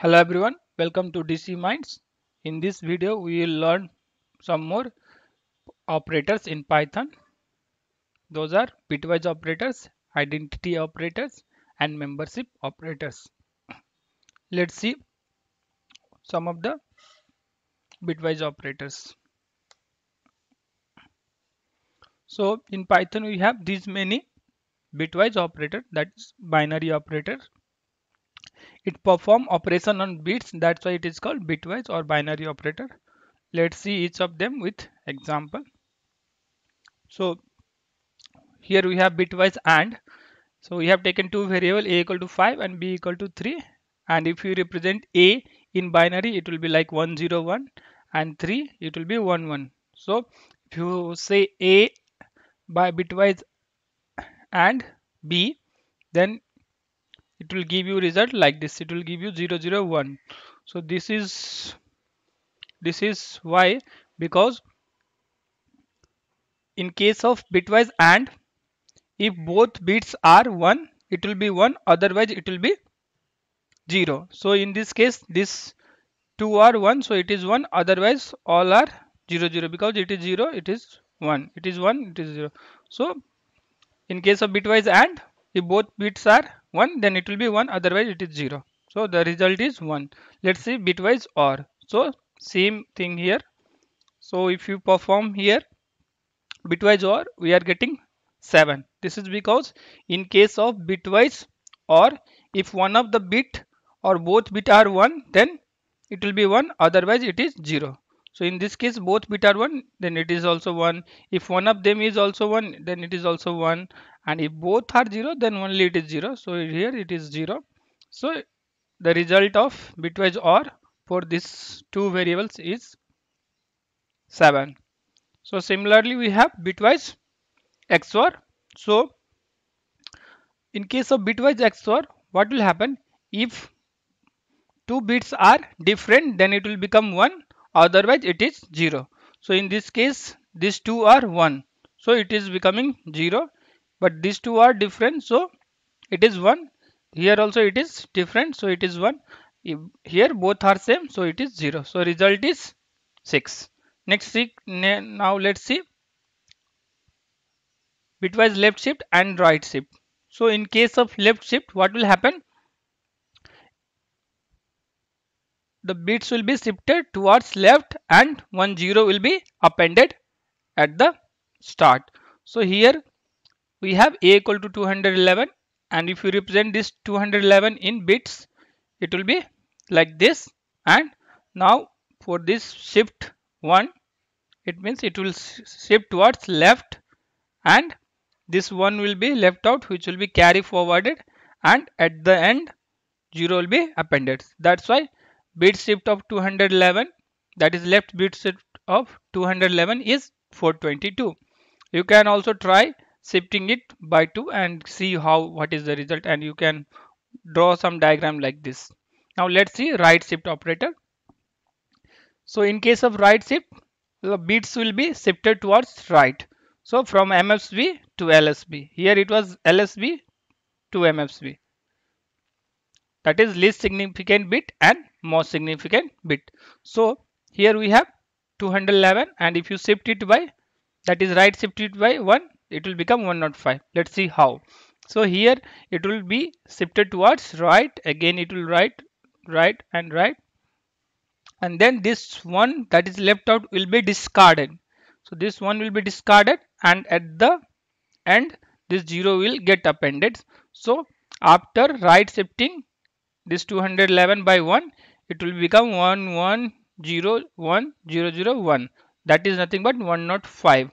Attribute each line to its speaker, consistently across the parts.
Speaker 1: Hello everyone, welcome to DC Minds. In this video, we will learn some more operators in Python. Those are bitwise operators, identity operators and membership operators. Let's see some of the bitwise operators. So in Python, we have these many bitwise operator that is binary operator it perform operation on bits. That's why it is called bitwise or binary operator. Let's see each of them with example. So here we have bitwise and. So we have taken two variable a equal to 5 and b equal to 3. And if you represent a in binary, it will be like 101 and 3, it will be 11. So if you say a by bitwise and b, then it will give you result like this it will give you 001 so this is this is why because in case of bitwise and if both bits are 1 it will be 1 otherwise it will be 0 so in this case this 2 are 1 so it is 1 otherwise all are 0 0 because it is 0 it is 1 it is 1 it is 0 so in case of bitwise and if both bits are 1 then it will be 1 otherwise it is 0 so the result is 1 let's see bitwise or so same thing here so if you perform here bitwise or we are getting 7 this is because in case of bitwise or if one of the bit or both bit are 1 then it will be 1 otherwise it is 0 so in this case both bit are 1 then it is also 1 if one of them is also 1 then it is also 1 and if both are 0 then only it is 0 so here it is 0 so the result of bitwise OR for these two variables is 7 so similarly we have bitwise XOR so in case of bitwise XOR what will happen if two bits are different then it will become 1 otherwise it is 0 so in this case these two are 1 so it is becoming 0 but these two are different so it is one here also it is different so it is one here both are same so it is 0 so result is 6 next now let's see bitwise left shift and right shift so in case of left shift what will happen the bits will be shifted towards left and one zero will be appended at the start so here we have a equal to 211 and if you represent this 211 in bits it will be like this and now for this shift 1 it means it will shift towards left and this one will be left out which will be carry forwarded and at the end 0 will be appended that's why bit shift of 211 that is left bit shift of 211 is 422 you can also try shifting it by 2 and see how what is the result and you can draw some diagram like this. Now let's see right shift operator. So in case of right shift, the bits will be shifted towards right. So from MFSB to LSB. Here it was LSB to MFSB. That is least significant bit and most significant bit. So here we have 211 and if you shift it by that is right shift it by 1 it will become 105 let's see how so here it will be shifted towards right again it will right right and right and then this one that is left out will be discarded so this one will be discarded and at the end this 0 will get appended so after right shifting this 211 by 1 it will become one one zero one that is nothing but 105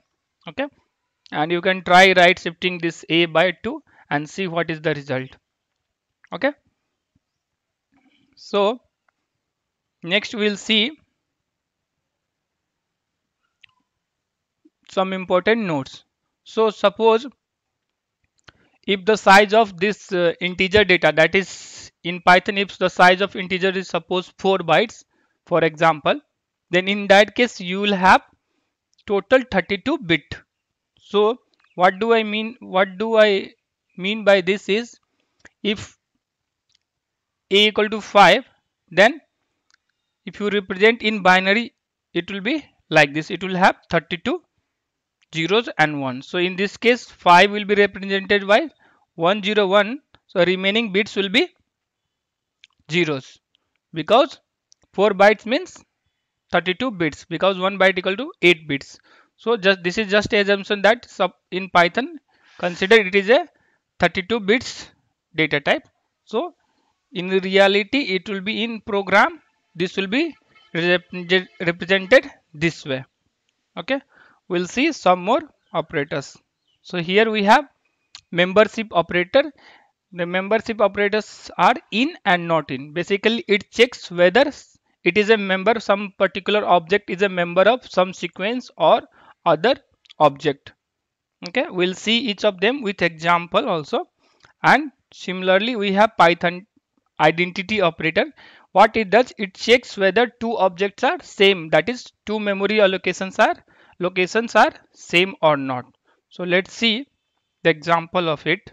Speaker 1: okay and you can try right shifting this a by 2 and see what is the result okay so next we'll see some important notes so suppose if the size of this uh, integer data that is in python if the size of integer is suppose 4 bytes for example then in that case you will have total 32 bit so what do i mean what do i mean by this is if a equal to 5 then if you represent in binary it will be like this it will have 32 zeros and 1 so in this case 5 will be represented by 101 so remaining bits will be zeros because 4 bytes means 32 bits because 1 byte equal to 8 bits so just this is just assumption that sub in Python consider it is a 32 bits data type. So in reality it will be in program this will be represented this way. Okay we'll see some more operators. So here we have membership operator. The membership operators are in and not in. Basically it checks whether it is a member some particular object is a member of some sequence or other object okay we'll see each of them with example also and similarly we have python identity operator what it does it checks whether two objects are same that is two memory allocations are locations are same or not so let's see the example of it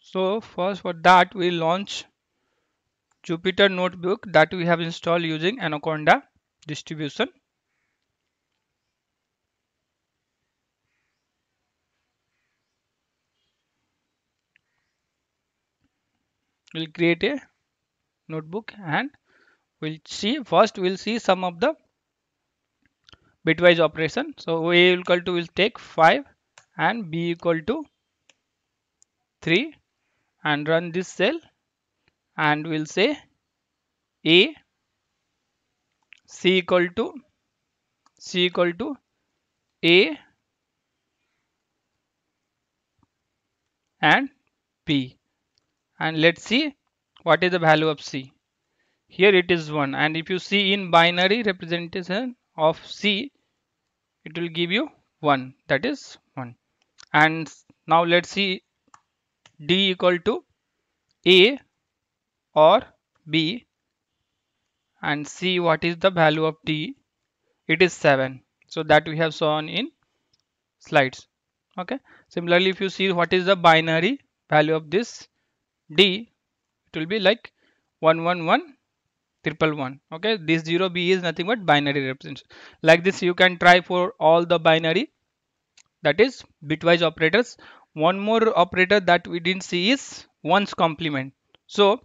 Speaker 1: so first for that we launch jupyter notebook that we have installed using anaconda distribution we'll create a notebook and we'll see first we'll see some of the bitwise operation so a equal to will take 5 and b equal to 3 and run this cell and we'll say a c equal to c equal to a and p and let's see what is the value of C. Here it is 1 and if you see in binary representation of C it will give you 1 that is 1 and now let's see D equal to A or B and see what is the value of D it is 7 so that we have shown in slides okay similarly if you see what is the binary value of this D, it will be like 111 triple one okay this 0 b is nothing but binary representation like this you can try for all the binary that is bitwise operators one more operator that we didn't see is ones complement so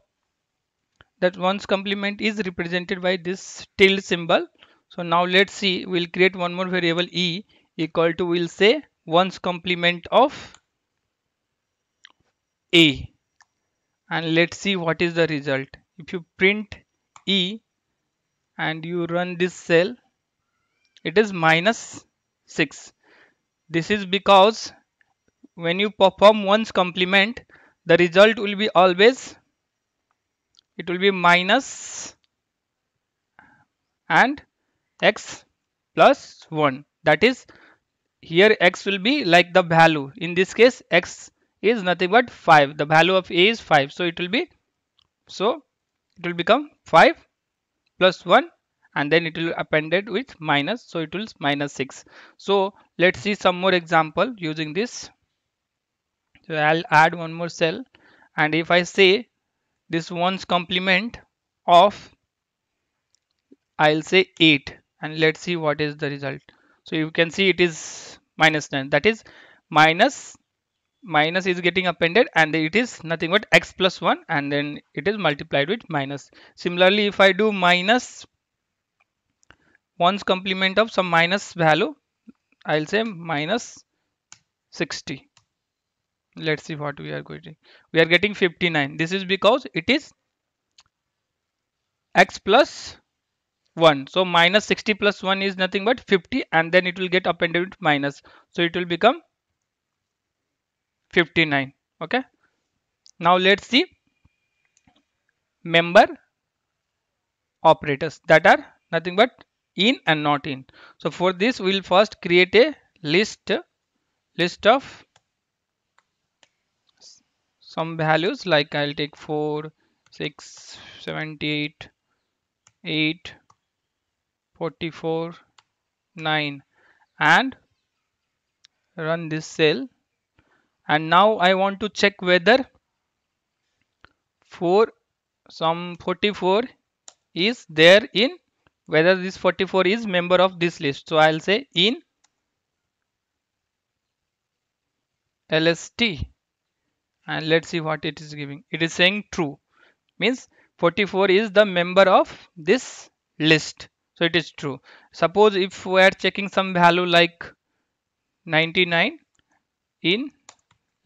Speaker 1: that ones complement is represented by this tilde symbol so now let's see we'll create one more variable e equal to we'll say ones complement of a and let's see what is the result if you print e and you run this cell it is minus 6 this is because when you perform one's complement the result will be always it will be minus and x plus 1 that is here x will be like the value in this case x is nothing but 5 the value of a is 5 so it will be so it will become 5 plus 1 and then it will append it with minus so it will minus 6 so let's see some more example using this so i'll add one more cell and if i say this one's complement of i'll say 8 and let's see what is the result so you can see it is minus 9 that is minus minus is getting appended and it is nothing but x plus 1 and then it is multiplied with minus. Similarly, if I do minus 1's complement of some minus value, I'll say minus 60. Let's see what we are getting. We are getting 59. This is because it is x plus 1 so minus 60 plus 1 is nothing but 50 and then it will get appended with minus so it will become 59 okay now let's see member operators that are nothing but in and not in so for this we'll first create a list list of some values like i'll take 4 6 78 8 44 9 and run this cell and now I want to check whether 4 some 44 is there in whether this 44 is member of this list so I'll say in LST and let's see what it is giving it is saying true means 44 is the member of this list so it is true suppose if we are checking some value like 99 in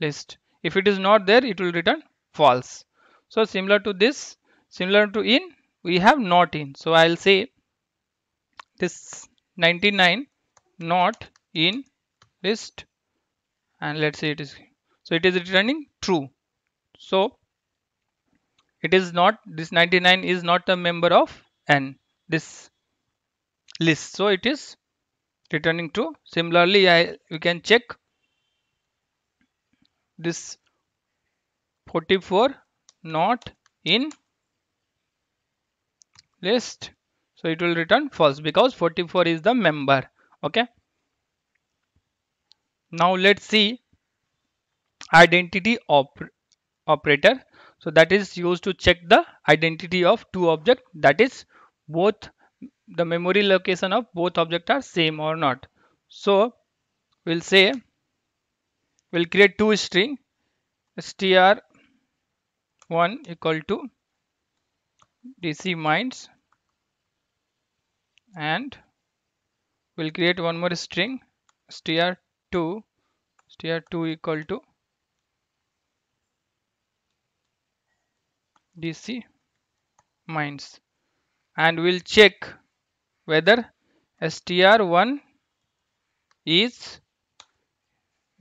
Speaker 1: list. If it is not there, it will return false. So similar to this, similar to in, we have not in. So I'll say this 99 not in list and let's say it is so it is returning true so it is not this 99 is not a member of n this list so it is returning true similarly i we can check this 44 not in list so it will return false because 44 is the member okay now let's see identity op operator so that is used to check the identity of two object that is both the memory location of both object are same or not so we'll say we'll create two string str1 equal to dc minds and we'll create one more string str2 str2 equal to dc minds and we'll check whether str1 is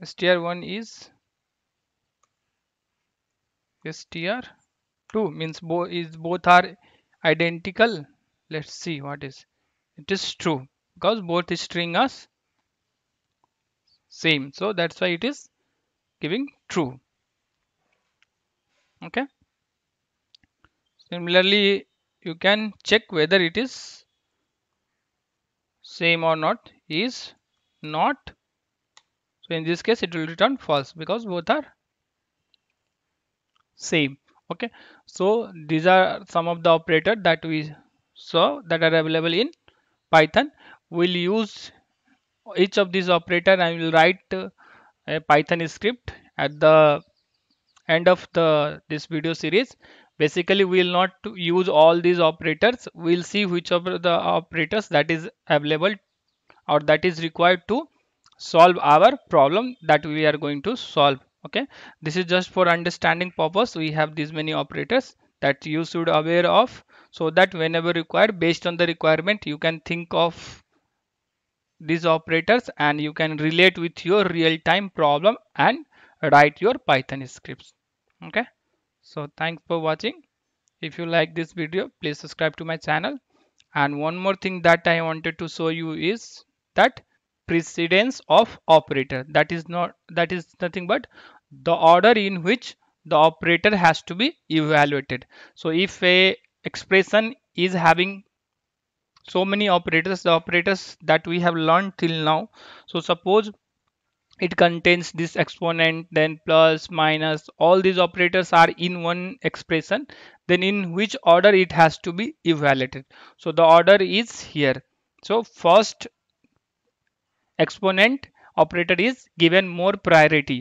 Speaker 1: str1 is str2 means both is both are identical let's see what is it is true because both string are same so that's why it is giving true okay similarly you can check whether it is same or not is not so in this case, it will return false because both are same. Okay. So these are some of the operator that we saw that are available in Python. We'll use each of these operator and we'll write a Python script at the end of the this video series basically we will not use all these operators we'll see which of the operators that is available or that is required to solve our problem that we are going to solve okay this is just for understanding purpose we have these many operators that you should aware of so that whenever required based on the requirement you can think of these operators and you can relate with your real-time problem and write your python scripts okay so thanks for watching if you like this video please subscribe to my channel and one more thing that i wanted to show you is that precedence of operator that is not that is nothing but the order in which the operator has to be evaluated so if a expression is having so many operators the operators that we have learned till now so suppose it contains this exponent then plus minus all these operators are in one expression then in which order it has to be evaluated so the order is here so first exponent operator is given more priority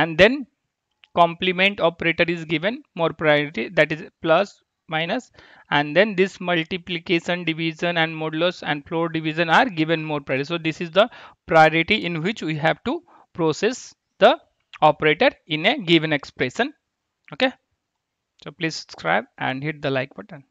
Speaker 1: and then complement operator is given more priority that is plus minus and then this multiplication division and modulus and floor division are given more priority so this is the priority in which we have to process the operator in a given expression okay so please subscribe and hit the like button